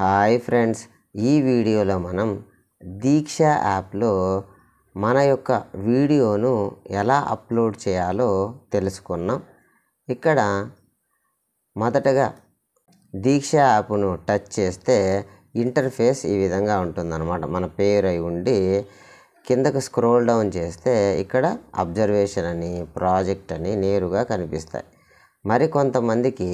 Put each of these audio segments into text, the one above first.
hi friends ఈ వీడియోలో మనం దీక్ష యాప్లో మన యొక్క వీడియోను ఎలా అప్లోడ్ చేయాలో తెలుసుకున్నాం ఇక్కడ మొదటగా దీక్ష యాప్ను టచ్ చేస్తే ఇంటర్ఫేస్ ఈ విధంగా ఉంటుందన్నమాట మన పేరు అయి ఉండి కిందకు స్క్రోల్ డౌన్ చేస్తే ఇక్కడ అబ్జర్వేషన్ అని ప్రాజెక్ట్ అని నేరుగా కనిపిస్తాయి మరి కొంతమందికి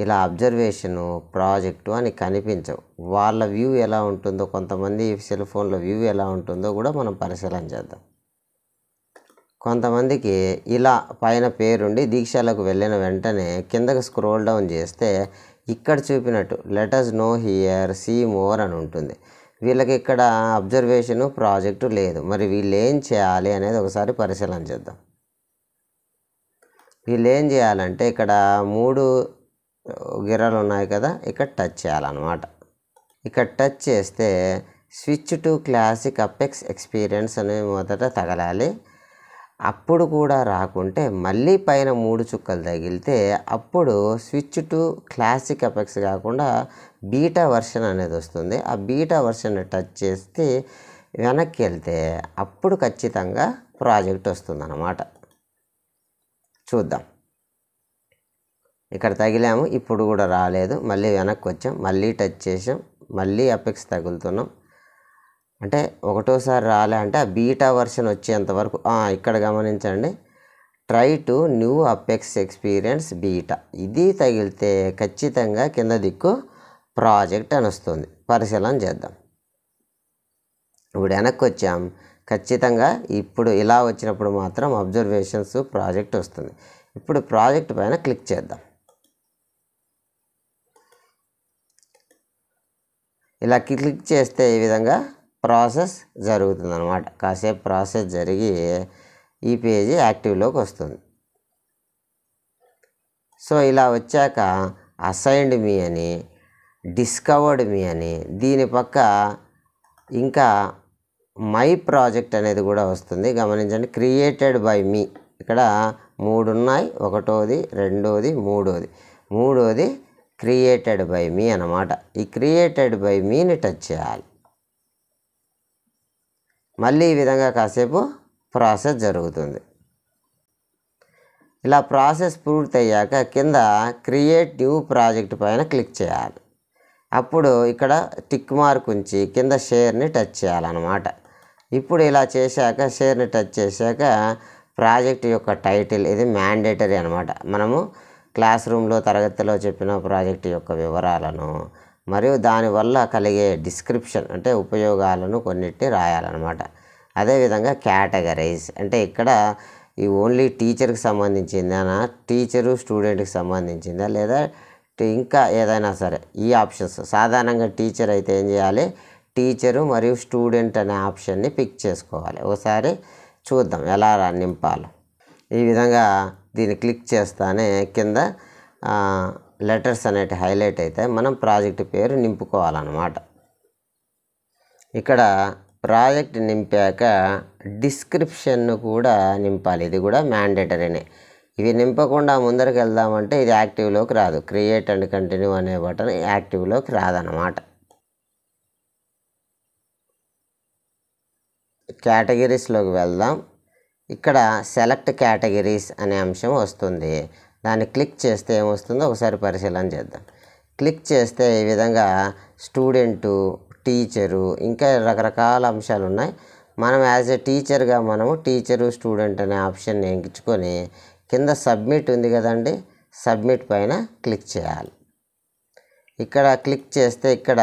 ఇలా అబ్జర్వేషను ప్రాజెక్టు అని కనిపించవు వాళ్ళ వ్యూ ఎలా ఉంటుందో కొంతమంది సెల్ ఫోన్ల వ్యూ ఎలా ఉంటుందో కూడా మనం పరిశీలన చేద్దాం కొంతమందికి ఇలా పైన పేరుండి దీక్షలకు వెళ్ళిన వెంటనే కిందకు స్క్రోల్ డౌన్ చేస్తే ఇక్కడ చూపినట్టు letters no here see more అని ఉంటుంది వీళ్ళకి ఇక్కడ అబ్జర్వేషను ప్రాజెక్టు లేదు మరి వీళ్ళు ఏం చేయాలి అనేది ఒకసారి పరిశీలన చేద్దాం వీళ్ళు ఏం చేయాలంటే ఇక్కడ మూడు గిరాలు ఉన్నాయి కదా ఇక్కడ టచ్ చేయాలన్నమాట ఇక్కడ టచ్ చేస్తే switch to classic apex experience అనేవి మొదట తగలాలి అప్పుడు కూడా రాకుంటే మళ్ళీ పైన మూడు చుక్కలు తగిలితే అప్పుడు స్విచ్ టు క్లాసిక్ ఎఫెక్ట్స్ కాకుండా బీటా వర్షన్ అనేది వస్తుంది ఆ బీటా వర్షన్ టచ్ చేస్తే వెనక్కి వెళ్తే అప్పుడు ఖచ్చితంగా ప్రాజెక్ట్ వస్తుందన్నమాట చూద్దాం ఇక్కడ తగిలాము ఇప్పుడు కూడా రాలేదు మళ్ళీ వెనక్కి వచ్చాం మళ్ళీ టచ్ చేసాం మళ్ళీ అపెక్స్ తగులుతున్నాం అంటే ఒకటోసారి రాలే అంటే ఆ బీటా వర్షన్ వచ్చేంత వరకు ఇక్కడ గమనించండి try to new apex experience beta ఇది తగిలితే ఖచ్చితంగా కింద దిక్కు ప్రాజెక్ట్ అని వస్తుంది పరిశీలన చేద్దాం ఇప్పుడు వెనక్కి వచ్చాం ఖచ్చితంగా ఇప్పుడు ఇలా వచ్చినప్పుడు మాత్రం అబ్జర్వేషన్స్ ప్రాజెక్ట్ వస్తుంది ఇప్పుడు ప్రాజెక్ట్ పైన క్లిక్ చేద్దాం ఇలా క్లిక్ చేస్తే ఈ విధంగా ప్రాసెస్ జరుగుతుంది అనమాట కాసేపు ప్రాసెస్ జరిగి ఈ పేజీ యాక్టివ్లోకి వస్తుంది సో ఇలా వచ్చాక అసైన్డ్ మీ అని డిస్కవర్డ్ మీ అని దీని పక్క ఇంకా మై ప్రాజెక్ట్ అనేది కూడా వస్తుంది గమనించండి క్రియేటెడ్ బై మీ ఇక్కడ మూడు ఉన్నాయి ఒకటోది రెండోది మూడోది మూడోది క్రియేటెడ్ బై మీ అనమాట ఈ క్రియేటెడ్ బై మీని టచ్ చేయాలి మళ్ళీ ఈ విధంగా కాసేపు ప్రాసెస్ జరుగుతుంది ఇలా ప్రాసెస్ పూర్తయ్యాక కింద క్రియేట్ న్యూ ప్రాజెక్ట్ పైన క్లిక్ చేయాలి అప్పుడు ఇక్కడ టిక్ మార్క్ ఉంచి కింద షేర్ని టచ్ చేయాలన్నమాట ఇప్పుడు ఇలా చేశాక షేర్ని టచ్ చేశాక ప్రాజెక్ట్ యొక్క టైటిల్ ఇది మ్యాండేటరీ అనమాట మనము క్లాస్ రూమ్లో తరగతిలో చెప్పిన ప్రాజెక్ట్ యొక్క వివరాలను మరియు దానివల్ల కలిగే డిస్క్రిప్షన్ అంటే ఉపయోగాలను కొన్నిటి రాయాలన్నమాట అదేవిధంగా క్యాటగరీస్ అంటే ఇక్కడ ఈ ఓన్లీ టీచర్కి సంబంధించిందా టీచరు స్టూడెంట్కి సంబంధించిందా లేదా ఇంకా ఏదైనా సరే ఈ ఆప్షన్స్ సాధారణంగా టీచర్ అయితే ఏం చేయాలి టీచరు మరియు స్టూడెంట్ అనే ఆప్షన్ని పిక్ చేసుకోవాలి ఒకసారి చూద్దాం ఎలా నింపాలో ఈ విధంగా దీన్ని క్లిక్ చేస్తానే కింద లెటర్స్ అనేటి హైలైట్ అయితే మనం ప్రాజెక్ట్ పేరు నింపుకోవాలన్నమాట ఇక్కడ ప్రాజెక్ట్ నింపాక డిస్క్రిప్షన్ను కూడా నింపాలి ఇది కూడా మ్యాండేటరీనే ఇవి నింపకుండా ముందరికి వెళ్దామంటే ఇది యాక్టివ్లోకి రాదు క్రియేట్ అండ్ కంటిన్యూ అనే బటన్ యాక్టివ్లోకి రాదనమాట కేటగిరీస్లోకి వెళ్దాం ఇక్కడ సెలెక్ట్ కేటగిరీస్ అనే అంశం వస్తుంది దాన్ని క్లిక్ చేస్తే ఏమొస్తుందో ఒకసారి పరిశీలన చేద్దాం క్లిక్ చేస్తే ఈ విధంగా స్టూడెంటు టీచరు ఇంకా రకరకాల అంశాలు ఉన్నాయి మనం యాజ్ ఎ టీచర్గా మనము టీచరు స్టూడెంట్ అనే ఆప్షన్ని ఎంచుకొని కింద సబ్మిట్ ఉంది కదండి సబ్మిట్ పైన క్లిక్ చేయాలి ఇక్కడ క్లిక్ చేస్తే ఇక్కడ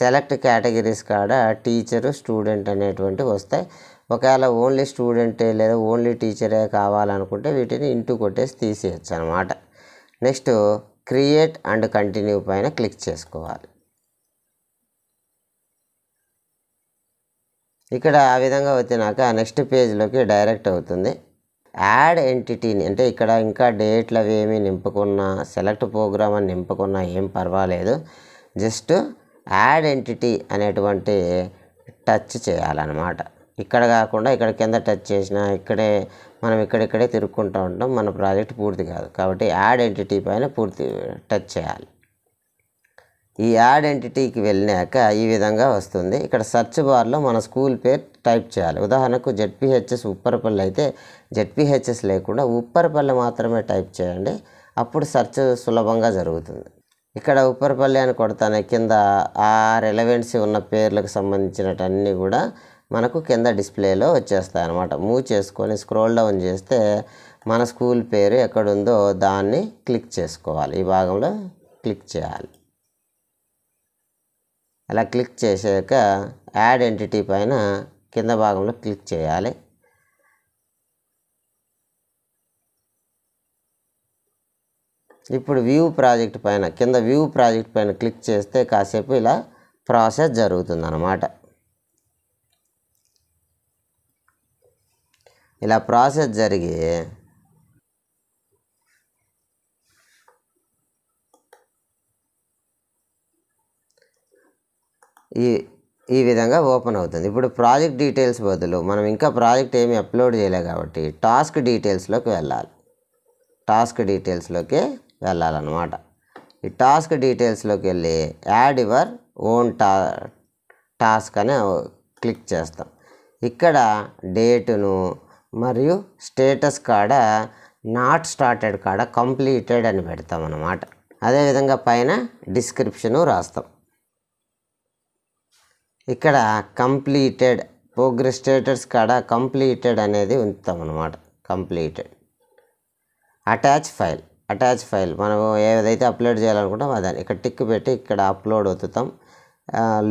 సెలెక్ట్ కేటగిరీస్ కాడ టీచరు స్టూడెంట్ అనేటువంటివి వస్తాయి ఒకవేళ ఓన్లీ స్టూడెంటే లేదా ఓన్లీ టీచరే కావాలనుకుంటే వీటిని ఇంటూ కొట్టేసి తీసేయచ్చు అనమాట నెక్స్ట్ క్రియేట్ అండ్ కంటిన్యూ పైన క్లిక్ చేసుకోవాలి ఇక్కడ ఆ విధంగా వచ్చినాక నెక్స్ట్ పేజ్లోకి డైరెక్ట్ అవుతుంది యాడ్ ఎంటిటీని అంటే ఇక్కడ ఇంకా డేట్లు అవి ఏమి నింపుకున్నా సెలెక్ట్ ప్రోగ్రామ్ అని నింపుకున్నా ఏం పర్వాలేదు జస్ట్ యాడ్ ఎంటిటీ అనేటువంటి టచ్ చేయాలన్నమాట ఇక్కడ కాకుండా ఇక్కడ కింద టచ్ చేసిన ఇక్కడే మనం ఇక్కడిక్కడే తిరుక్కుంటూ ఉంటాం మన ప్రాజెక్ట్ పూర్తి కాదు కాబట్టి యాడ్ ఎంటిటీ పైన పూర్తి టచ్ చేయాలి ఈ యాడ్ ఎంటిటీకి వెళ్ళాక ఈ విధంగా వస్తుంది ఇక్కడ సర్చ్ బార్లో మన స్కూల్ పేరు టైప్ చేయాలి ఉదాహరణకు జెడ్పిహెచ్ఎస్ ఉప్పరపల్లి అయితే జెడ్పిహెచ్ఎస్ లేకుండా ఉప్పరపల్లి మాత్రమే టైప్ చేయండి అప్పుడు సర్చ్ సులభంగా జరుగుతుంది ఇక్కడ ఉప్పరపల్లి అని కొడతానే కింద ఆ రెలవెన్సీ ఉన్న పేర్లకు సంబంధించినటన్నీ కూడా మనకు కింద డిస్ప్లేలో వచ్చేస్తాయి అనమాట మూవ్ చేసుకొని స్క్రోల్ డౌన్ చేస్తే మన స్కూల్ పేరు ఎక్కడుందో దాన్ని క్లిక్ చేసుకోవాలి ఈ భాగంలో క్లిక్ చేయాలి అలా క్లిక్ చేసాక యాడ్ ఎంటిటీ పైన కింద భాగంలో క్లిక్ చేయాలి ఇప్పుడు వ్యూ ప్రాజెక్ట్ పైన కింద వ్యూ ప్రాజెక్ట్ పైన క్లిక్ చేస్తే కాసేపు ఇలా ప్రాసెస్ జరుగుతుంది అన్నమాట ఇలా ప్రాసెస్ జరిగి ఈ ఈ విధంగా ఓపెన్ అవుతుంది ఇప్పుడు ప్రాజెక్ట్ డీటెయిల్స్ బదులు మనం ఇంకా ప్రాజెక్ట్ ఏమి అప్లోడ్ చేయలేదు కాబట్టి టాస్క్ డీటెయిల్స్లోకి వెళ్ళాలి టాస్క్ డీటెయిల్స్లోకి వెళ్ళాలన్నమాట ఈ టాస్క్ డీటెయిల్స్లోకి వెళ్ళి యాడ్ యువర్ ఓన్ టా టాస్క్ అని క్లిక్ చేస్తాం ఇక్కడ డేటును మరియు స్టేటస్ కాడ నాట్ స్టార్టెడ్ కాడ కంప్లీటెడ్ అని పెడతాం అన్నమాట అదేవిధంగా పైన డిస్క్రిప్షను రాస్తాం ఇక్కడ కంప్లీటెడ్ ప్రోగ్రెస్ స్టేటస్ కాడ కంప్లీటెడ్ అనేది ఉంచుతాం అన్నమాట completed attach file attach file మనం ఏదైతే అప్లోడ్ చేయాలనుకుంటాం అదే ఇక్కడ టిక్ పెట్టి ఇక్కడ అప్లోడ్ అవుతుతాం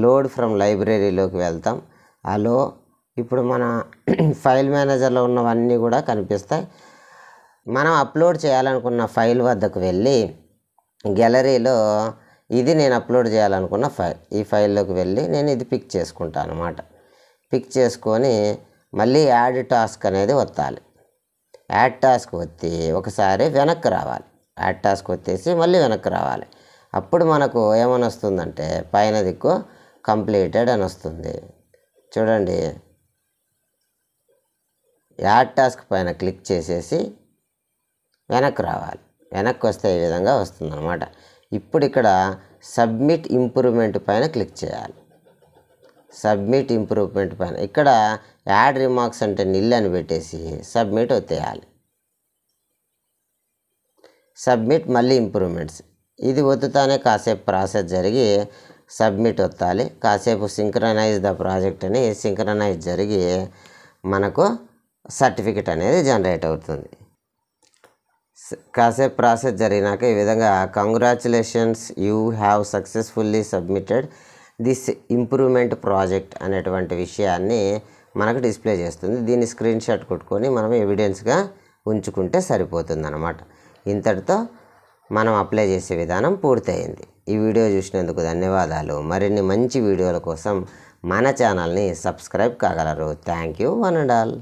లోడ్ ఫ్రమ్ లైబ్రరీలోకి వెళ్తాం అలో ఇప్పుడు మన ఫైల్ మేనేజర్లో ఉన్నవన్నీ కూడా కనిపిస్తాయి మనం అప్లోడ్ చేయాలనుకున్న ఫైల్ వద్దకు వెళ్ళి గ్యాలరీలో ఇది నేను అప్లోడ్ చేయాలనుకున్న ఫైల్ ఈ ఫైల్లోకి వెళ్ళి నేను ఇది పిక్ చేసుకుంటాను అనమాట పిక్ చేసుకొని మళ్ళీ యాడ్ టాస్క్ అనేది వత్తాలి యాడ్ టాస్క్ వచ్చి ఒకసారి వెనక్కి రావాలి యాడ్ టాస్క్ వచ్చేసి మళ్ళీ వెనక్కి రావాలి అప్పుడు మనకు ఏమని వస్తుందంటే పైన దిక్కు కంప్లీటెడ్ అని వస్తుంది చూడండి యాడ్ టాస్క్ పైన క్లిక్ చేసేసి వెనక్కి రావాలి వెనక్కి వస్తే ఈ విధంగా వస్తుందన్నమాట ఇప్పుడు ఇక్కడ సబ్మిట్ ఇంప్రూవ్మెంట్ పైన క్లిక్ చేయాలి సబ్మిట్ ఇంప్రూవ్మెంట్ పైన ఇక్కడ యాడ్ రిమార్క్స్ అంటే నిల్ అని పెట్టేసి సబ్మిట్ ఒత్తేయాలి సబ్మిట్ మళ్ళీ ఇంప్రూవ్మెంట్స్ ఇది వద్దుతానే కాసేపు ప్రాసెస్ జరిగి సబ్మిట్ వత్తాలి కాసేపు సింక్రనైజ్ ద ప్రాజెక్ట్ అని సింక్రనైజ్ జరిగి మనకు సర్టిఫికెట్ అనేది జనరేట్ అవుతుంది కాసేపు ప్రాసెస్ జరిగినాక ఈ విధంగా congratulations you have successfully submitted this improvement project అనేటువంటి విషయాన్ని మనకు డిస్ప్లే చేస్తుంది దీన్ని స్క్రీన్ షాట్ కొట్టుకొని మనం ఎవిడెన్స్గా ఉంచుకుంటే సరిపోతుంది అనమాట ఇంతటితో మనం అప్లై చేసే విధానం పూర్తయింది ఈ వీడియో చూసినందుకు ధన్యవాదాలు మరిన్ని మంచి వీడియోల కోసం మన ఛానల్ని సబ్స్క్రైబ్ కాగలరు thank you one and all